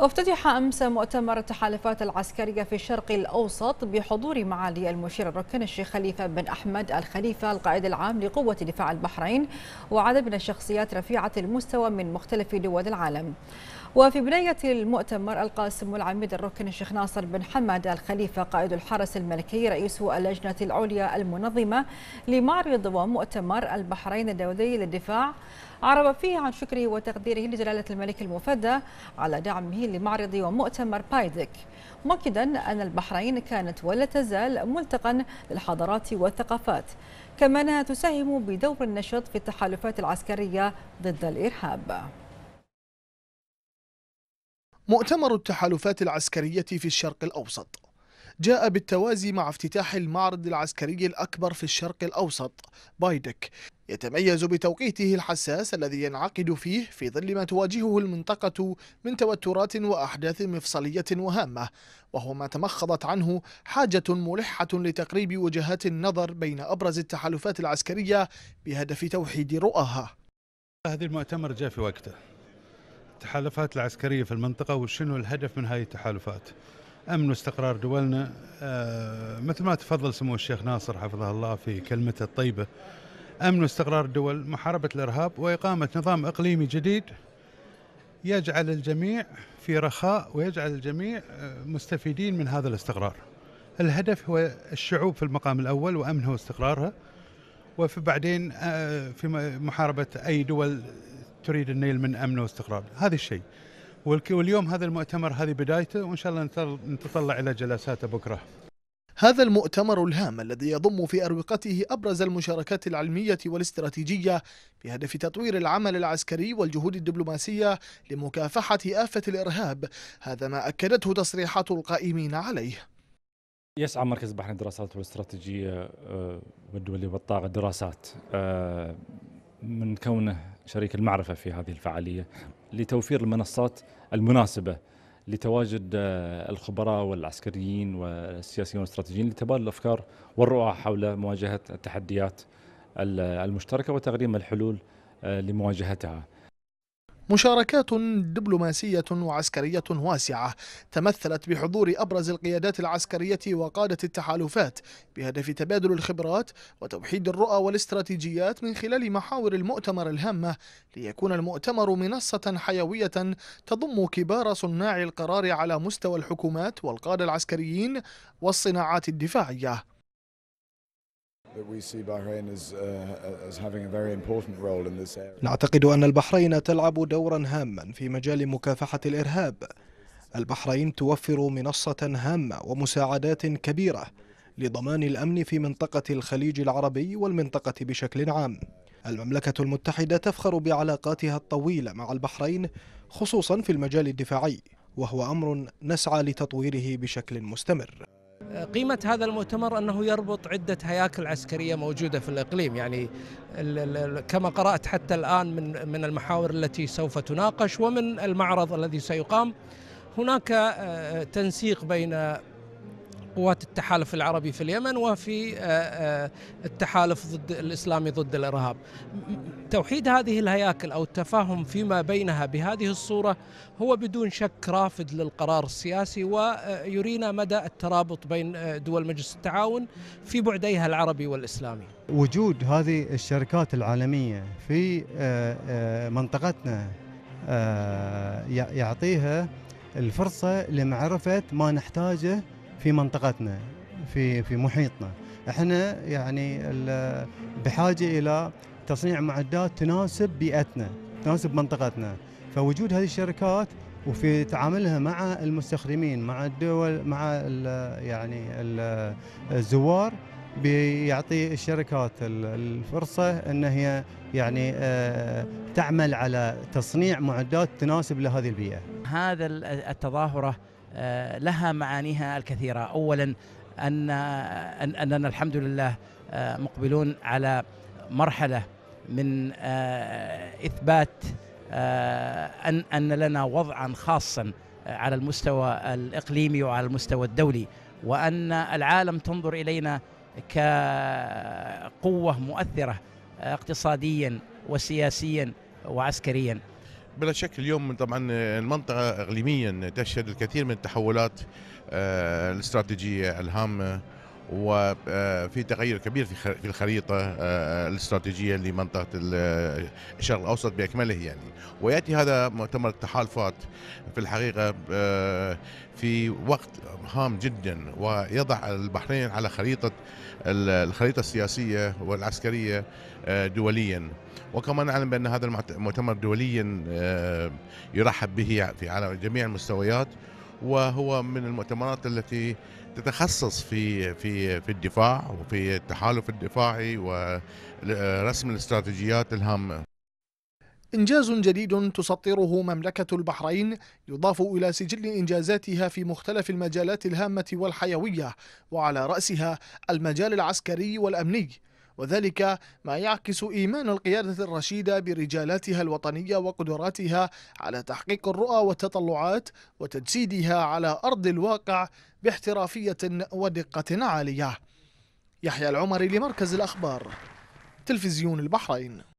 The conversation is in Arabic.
افتتح أمس مؤتمر التحالفات العسكرية في الشرق الأوسط بحضور معالي المشير الركن الشيخ خليفة بن أحمد الخليفة القائد العام لقوة دفاع البحرين وعدد من الشخصيات رفيعة المستوى من مختلف دول العالم وفي بداية المؤتمر ألقى سمو العميد الركن الشيخ ناصر بن حمد الخليفة قائد الحرس الملكي رئيس اللجنة العليا المنظمة لمعرض ومؤتمر البحرين الدولي للدفاع أعرب فيه عن شكره وتقديره لجلالة الملك المفدى على دعمه لمعرض ومؤتمر بايدك مؤكدا أن البحرين كانت ولا تزال ملتقا للحضارات والثقافات كما أنها تساهم بدور نشط في التحالفات العسكرية ضد الإرهاب مؤتمر التحالفات العسكرية في الشرق الأوسط جاء بالتوازي مع افتتاح المعرض العسكري الأكبر في الشرق الأوسط بايدك يتميز بتوقيته الحساس الذي ينعقد فيه في ظل ما تواجهه المنطقة من توترات وأحداث مفصلية وهامة وهو ما تمخضت عنه حاجة ملحة لتقريب وجهات النظر بين أبرز التحالفات العسكرية بهدف توحيد رؤاها هذا المؤتمر جاء في وقته التحالفات العسكرية في المنطقة وشنو الهدف من هذه التحالفات امن واستقرار دولنا آه، مثل ما تفضل سمو الشيخ ناصر حفظه الله في كلمته الطيبه امن واستقرار الدول محاربه الارهاب واقامه نظام اقليمي جديد يجعل الجميع في رخاء ويجعل الجميع آه، مستفيدين من هذا الاستقرار. الهدف هو الشعوب في المقام الاول وامنها واستقرارها وفي بعدين آه، في محاربه اي دول تريد النيل من امن واستقرار، هذا الشيء. واليوم هذا المؤتمر هذه بدايته وإن شاء الله نتطلع إلى جلساته بكرة هذا المؤتمر الهام الذي يضم في أروقته أبرز المشاركات العلمية والاستراتيجية بهدف تطوير العمل العسكري والجهود الدبلوماسية لمكافحة آفة الإرهاب هذا ما أكدته تصريحات القائمين عليه يسعى مركز بحث الدراسات والاستراتيجية آه، والدولي والطاقة الدراسات آه، من كونه شريك المعرفة في هذه الفعالية لتوفير المنصات المناسبة لتواجد آه، الخبراء والعسكريين والسياسيين والاستراتيجيين لتبادل الأفكار والرؤى حول مواجهة التحديات المشتركة وتقديم الحلول آه، لمواجهتها مشاركات دبلوماسية وعسكرية واسعة تمثلت بحضور أبرز القيادات العسكرية وقادة التحالفات بهدف تبادل الخبرات وتوحيد الرؤى والاستراتيجيات من خلال محاور المؤتمر الهامة ليكون المؤتمر منصة حيوية تضم كبار صناع القرار على مستوى الحكومات والقادة العسكريين والصناعات الدفاعية Uh, نعتقد أن البحرين تلعب دورا هاما في مجال مكافحة الإرهاب البحرين توفر منصة هامة ومساعدات كبيرة لضمان الأمن في منطقة الخليج العربي والمنطقة بشكل عام المملكة المتحدة تفخر بعلاقاتها الطويلة مع البحرين خصوصا في المجال الدفاعي وهو أمر نسعى لتطويره بشكل مستمر قيمة هذا المؤتمر أنه يربط عدة هياكل عسكرية موجودة في الإقليم يعني كما قرأت حتى الآن من من المحاور التي سوف تناقش ومن المعرض الذي سيقام هناك آه، تنسيق بين قوات التحالف العربي في اليمن وفي آه، آه، التحالف ضد الاسلامي ضد الارهاب. توحيد هذه الهياكل او التفاهم فيما بينها بهذه الصوره هو بدون شك رافض للقرار السياسي ويرينا مدى الترابط بين آه، دول مجلس التعاون في بعديها العربي والاسلامي. وجود هذه الشركات العالميه في منطقتنا يعطيها الفرصه لمعرفه ما نحتاجه في منطقتنا في في محيطنا احنا يعني بحاجه الى تصنيع معدات تناسب بيئتنا تناسب منطقتنا فوجود هذه الشركات وفي تعاملها مع المستخدمين مع الدول مع الـ يعني الـ الزوار بيعطي الشركات الفرصه ان هي يعني آه، تعمل على تصنيع معدات تناسب لهذه البيئه. هذا التظاهره آه، لها معانيها الكثيرة أولا أن أننا الحمد لله آه، مقبلون على مرحلة من آه، إثبات أن أن لنا وضعا خاصا على المستوى الإقليمي وعلى المستوى الدولي وأن العالم تنظر إلينا كقوة مؤثرة اقتصاديا وسياسيا وعسكريا بلا شك اليوم طبعا المنطقة إقليميا تشهد الكثير من التحولات آه، الاستراتيجية الهامة وفي تغير كبير في الخريطة آه، آه، الاستراتيجية لمنطقة آه، الشرق الأوسط بأكمله يعني ويأتي هذا مؤتمر التحالفات في الحقيقة في وقت هام جدا ويضع البحرين على خريطة الخريطة السياسية والعسكرية دوليا وكما نعلم بأن هذا المؤتمر دوليا يرحب به في على جميع المستويات وهو من المؤتمرات التي تتخصص في في في الدفاع وفي التحالف الدفاعي ورسم الاستراتيجيات الهامه. إنجاز جديد تسطره مملكة البحرين يضاف إلى سجل إنجازاتها في مختلف المجالات الهامة والحيوية وعلى رأسها المجال العسكري والأمني وذلك ما يعكس إيمان القيادة الرشيدة برجالاتها الوطنية وقدراتها على تحقيق الرؤى والتطلعات وتجسيدها على أرض الواقع باحترافية ودقة عالية يحيى العمر لمركز الأخبار تلفزيون البحرين